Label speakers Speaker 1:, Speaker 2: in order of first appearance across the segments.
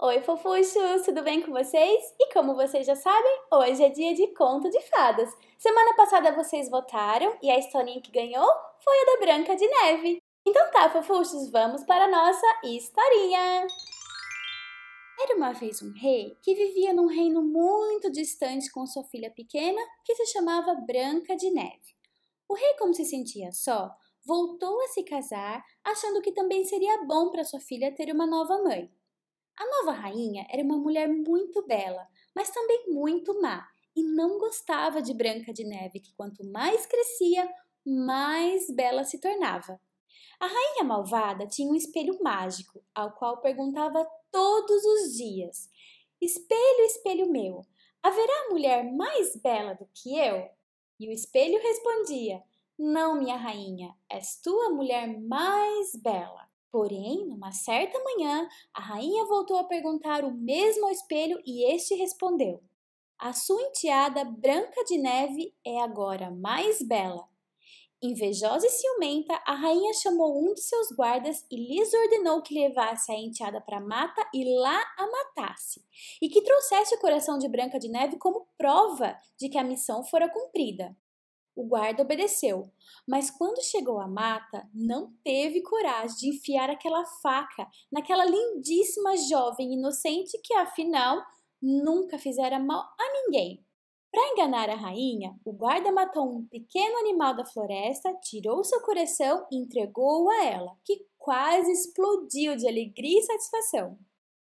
Speaker 1: Oi, fofuchos! Tudo bem com vocês? E como vocês já sabem, hoje é dia de conto de fadas. Semana passada vocês votaram e a historinha que ganhou foi a da Branca de Neve. Então tá, fofuchos, vamos para a nossa historinha! Era uma vez um rei que vivia num reino muito distante com sua filha pequena, que se chamava Branca de Neve. O rei, como se sentia só, voltou a se casar, achando que também seria bom para sua filha ter uma nova mãe. A nova rainha era uma mulher muito bela, mas também muito má, e não gostava de Branca de Neve, que quanto mais crescia, mais bela se tornava. A rainha malvada tinha um espelho mágico, ao qual perguntava todos os dias: Espelho, espelho meu, haverá mulher mais bela do que eu? E o espelho respondia: Não, minha rainha, és tu a mulher mais bela. Porém, numa certa manhã, a rainha voltou a perguntar o mesmo ao espelho e este respondeu: A sua enteada Branca de Neve é agora mais bela. Invejosa e ciumenta, a rainha chamou um de seus guardas e lhes ordenou que levasse a enteada para a mata e lá a matasse, e que trouxesse o coração de Branca de Neve como prova de que a missão fora cumprida. O guarda obedeceu, mas quando chegou à mata, não teve coragem de enfiar aquela faca naquela lindíssima jovem inocente que, afinal, nunca fizera mal a ninguém. Para enganar a rainha, o guarda matou um pequeno animal da floresta, tirou seu coração e entregou-o a ela, que quase explodiu de alegria e satisfação.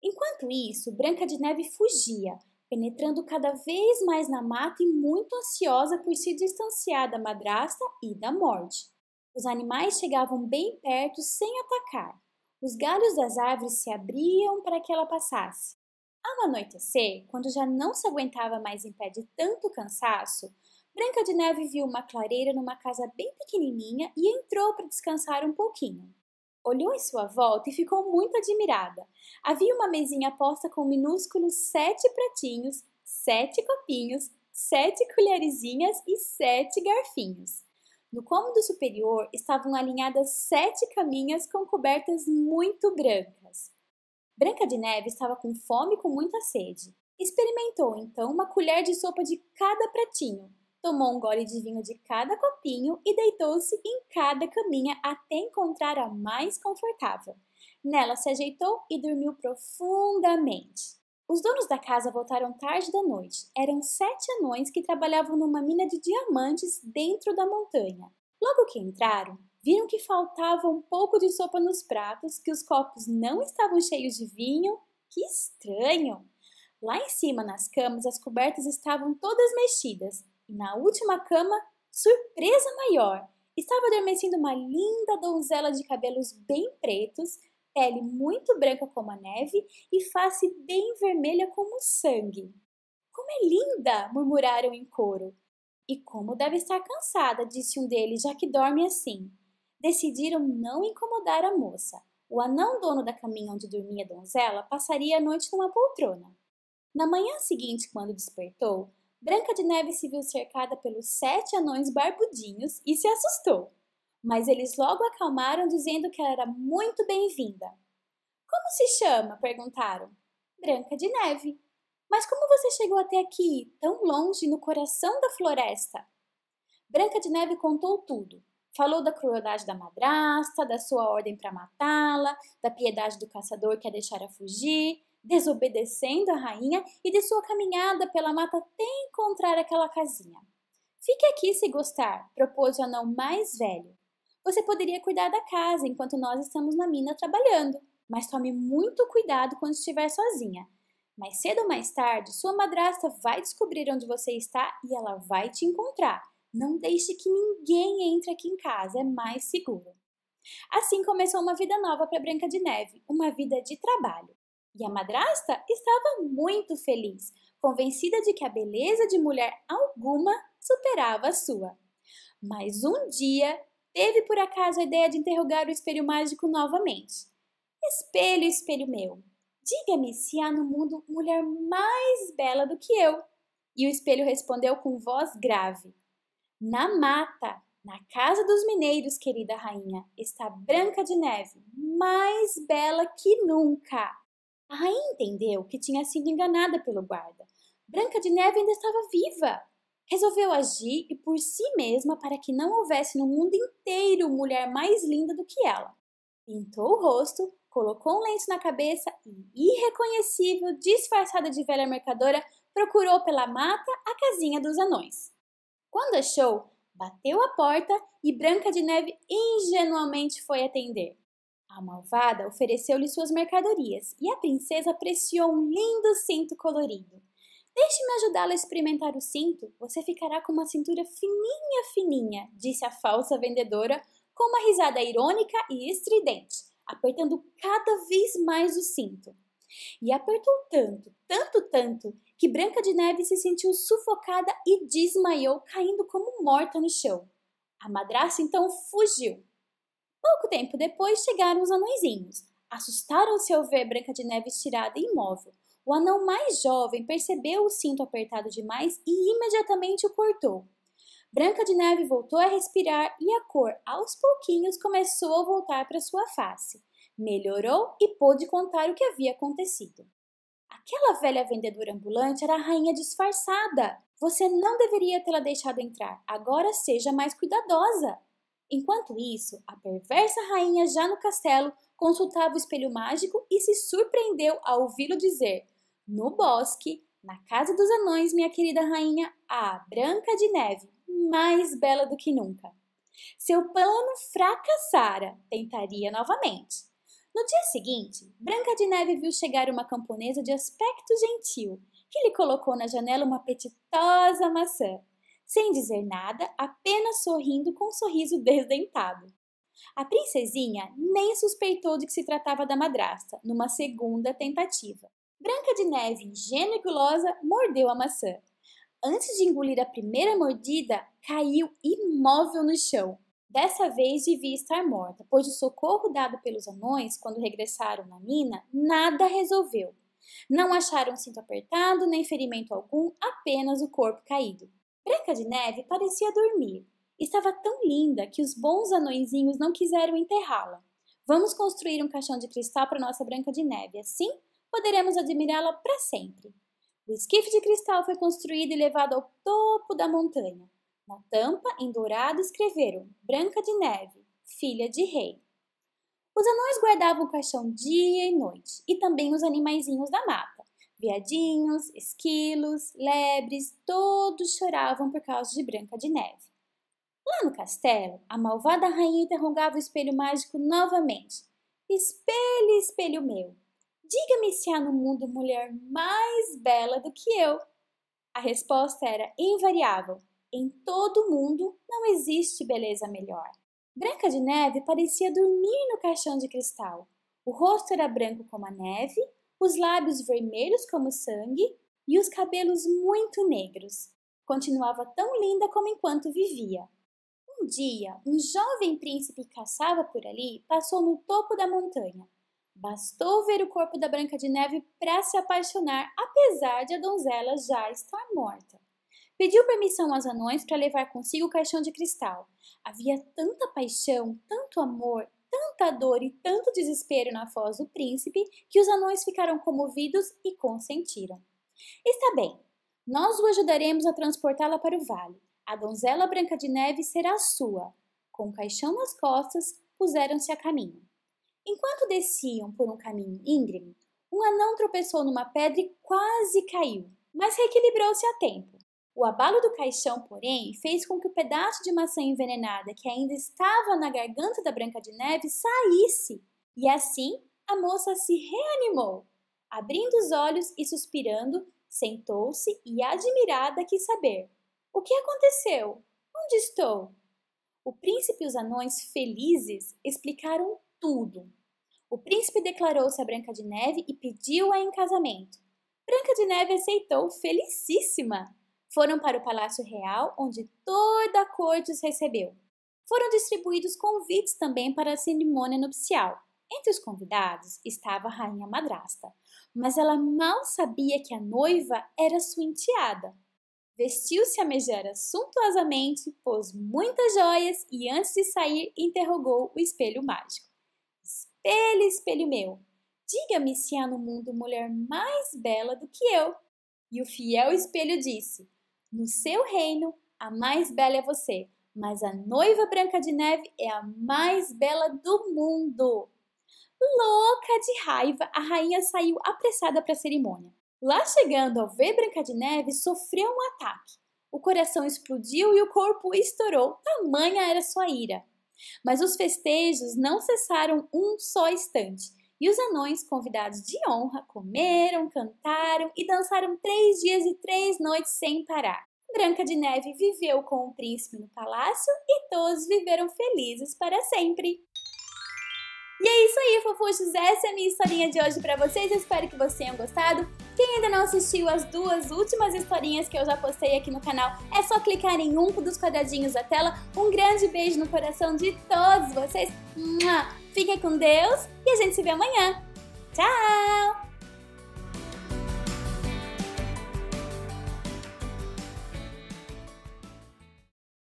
Speaker 1: Enquanto isso, Branca de Neve fugia, penetrando cada vez mais na mata e muito ansiosa por se distanciar da madrasta e da morte. Os animais chegavam bem perto sem atacar. Os galhos das árvores se abriam para que ela passasse. Ao anoitecer, quando já não se aguentava mais em pé de tanto cansaço, Branca de Neve viu uma clareira numa casa bem pequenininha e entrou para descansar um pouquinho. Olhou em sua volta e ficou muito admirada. Havia uma mesinha posta com minúsculos sete pratinhos, sete copinhos, sete colherzinhas e sete garfinhos. No cômodo superior estavam alinhadas sete caminhas com cobertas muito brancas. Branca de Neve estava com fome e com muita sede. Experimentou então uma colher de sopa de cada pratinho tomou um gole de vinho de cada copinho e deitou-se em cada caminha até encontrar a mais confortável. Nela se ajeitou e dormiu profundamente. Os donos da casa voltaram tarde da noite. Eram sete anões que trabalhavam numa mina de diamantes dentro da montanha. Logo que entraram, viram que faltava um pouco de sopa nos pratos, que os copos não estavam cheios de vinho. Que estranho! Lá em cima, nas camas, as cobertas estavam todas mexidas na última cama, surpresa maior, estava adormecendo uma linda donzela de cabelos bem pretos, pele muito branca como a neve e face bem vermelha como sangue. Como é linda! murmuraram em coro. E como deve estar cansada, disse um deles, já que dorme assim. Decidiram não incomodar a moça. O anão dono da caminha onde dormia a donzela passaria a noite numa poltrona. Na manhã seguinte, quando despertou, Branca de Neve se viu cercada pelos sete anões barbudinhos e se assustou, mas eles logo acalmaram dizendo que ela era muito bem-vinda. Como se chama? perguntaram. Branca de Neve. Mas como você chegou até aqui, tão longe, no coração da floresta? Branca de Neve contou tudo. Falou da crueldade da madrasta, da sua ordem para matá-la, da piedade do caçador que a deixara fugir, desobedecendo a rainha e de sua caminhada pela mata até encontrar aquela casinha. Fique aqui se gostar, propôs o anão mais velho. Você poderia cuidar da casa enquanto nós estamos na mina trabalhando, mas tome muito cuidado quando estiver sozinha. Mais cedo ou mais tarde, sua madrasta vai descobrir onde você está e ela vai te encontrar. Não deixe que ninguém entre aqui em casa, é mais seguro. Assim começou uma vida nova para Branca de Neve, uma vida de trabalho. E a madrasta estava muito feliz, convencida de que a beleza de mulher alguma superava a sua. Mas um dia teve por acaso a ideia de interrogar o espelho mágico novamente. Espelho, espelho meu, diga-me se há no mundo mulher mais bela do que eu. E o espelho respondeu com voz grave: Na mata, na casa dos mineiros, querida rainha, está Branca de Neve, mais bela que nunca. A rainha entendeu que tinha sido enganada pelo guarda. Branca de Neve ainda estava viva. Resolveu agir e por si mesma para que não houvesse no mundo inteiro mulher mais linda do que ela. Pintou o rosto, colocou um lenço na cabeça e, irreconhecível, disfarçada de velha mercadora, procurou pela mata a casinha dos anões. Quando achou, bateu a porta e Branca de Neve ingenuamente foi atender. A malvada ofereceu-lhe suas mercadorias e a princesa apreciou um lindo cinto colorido. Deixe-me ajudá-la a experimentar o cinto, você ficará com uma cintura fininha, fininha, disse a falsa vendedora com uma risada irônica e estridente, apertando cada vez mais o cinto. E apertou tanto, tanto, tanto, que Branca de Neve se sentiu sufocada e desmaiou, caindo como morta no chão. A madraça então fugiu, Pouco tempo depois chegaram os anõezinhos. Assustaram-se ao ver Branca de Neve estirada e imóvel. O anão mais jovem percebeu o cinto apertado demais e imediatamente o cortou. Branca de Neve voltou a respirar e a cor, aos pouquinhos, começou a voltar para sua face. Melhorou e pôde contar o que havia acontecido. Aquela velha vendedora ambulante era a rainha disfarçada. Você não deveria tê-la deixado entrar. Agora seja mais cuidadosa. Enquanto isso, a perversa rainha já no castelo consultava o espelho mágico e se surpreendeu ao ouvi-lo dizer: No bosque, na casa dos anões, minha querida rainha, a Branca de Neve, mais bela do que nunca. Seu plano fracassara, tentaria novamente. No dia seguinte, Branca de Neve viu chegar uma camponesa de aspecto gentil, que lhe colocou na janela uma apetitosa maçã sem dizer nada, apenas sorrindo com um sorriso desdentado. A princesinha nem suspeitou de que se tratava da madrasta, numa segunda tentativa. Branca de Neve, ingênua e gulosa, mordeu a maçã. Antes de engolir a primeira mordida, caiu imóvel no chão. Dessa vez devia estar morta, pois o socorro dado pelos anões quando regressaram na mina nada resolveu. Não acharam cinto apertado, nem ferimento algum, apenas o corpo caído. Branca de Neve parecia dormir. Estava tão linda que os bons anõezinhos não quiseram enterrá-la. Vamos construir um caixão de cristal para nossa Branca de Neve, assim poderemos admirá-la para sempre. O esquife de cristal foi construído e levado ao topo da montanha. Na tampa, em dourado, escreveram Branca de Neve, filha de rei. Os anões guardavam o caixão dia e noite, e também os animaizinhos da mata. Viadinhos, esquilos, lebres, todos choravam por causa de Branca de Neve. Lá no castelo, a malvada rainha interrogava o espelho mágico novamente. Espelho, espelho meu, diga-me se há no mundo mulher mais bela do que eu. A resposta era invariável. Em todo o mundo não existe beleza melhor. Branca de Neve parecia dormir no caixão de cristal. O rosto era branco como a neve, os lábios vermelhos como sangue e os cabelos muito negros. Continuava tão linda como enquanto vivia. Um dia, um jovem príncipe caçava por ali passou no topo da montanha. Bastou ver o corpo da Branca de Neve para se apaixonar, apesar de a donzela já estar morta. Pediu permissão aos anões para levar consigo o caixão de cristal. Havia tanta paixão, tanto amor, tanta dor e tanto desespero na foz do príncipe que os anões ficaram comovidos e consentiram. Está bem, nós o ajudaremos a transportá-la para o vale. A donzela Branca de Neve será sua. Com o um caixão nas costas, puseram-se a caminho. Enquanto desciam por um caminho íngreme, um anão tropeçou numa pedra e quase caiu, mas reequilibrou-se a tempo. O abalo do caixão, porém, fez com que o pedaço de maçã envenenada que ainda estava na garganta da Branca de Neve saísse, e assim a moça se reanimou. Abrindo os olhos e suspirando, sentou-se e, admirada, quis saber: O que aconteceu? Onde estou? O príncipe e os anões, felizes, explicaram tudo. O príncipe declarou-se a Branca de Neve e pediu-a em casamento. Branca de Neve aceitou, felicíssima. Foram para o Palácio Real, onde toda a corte os recebeu. Foram distribuídos convites também para a cerimônia nupcial. Entre os convidados estava a rainha madrasta, mas ela mal sabia que a noiva era sua enteada. Vestiu-se a megera suntuosamente, pôs muitas joias e antes de sair interrogou o espelho mágico. Espelho, espelho meu, diga-me se há no mundo mulher mais bela do que eu. E o fiel espelho disse: no seu reino, a mais bela é você, mas a noiva Branca de Neve é a mais bela do mundo. Louca de raiva, a rainha saiu apressada para a cerimônia. Lá chegando, ao ver Branca de Neve, sofreu um ataque. O coração explodiu e o corpo estourou, tamanha era sua ira. Mas os festejos não cessaram um só instante. E os anões, convidados de honra, comeram, cantaram e dançaram três dias e três noites sem parar. Branca de Neve viveu com o príncipe no palácio e todos viveram felizes para sempre. E é isso aí, fofuchos. Essa é a minha historinha de hoje para vocês. Eu espero que vocês tenham gostado. Quem ainda não assistiu as duas últimas historinhas que eu já postei aqui no canal, é só clicar em um dos quadradinhos da tela. Um grande beijo no coração de todos vocês. Fiquem com Deus e a gente se vê amanhã. Tchau!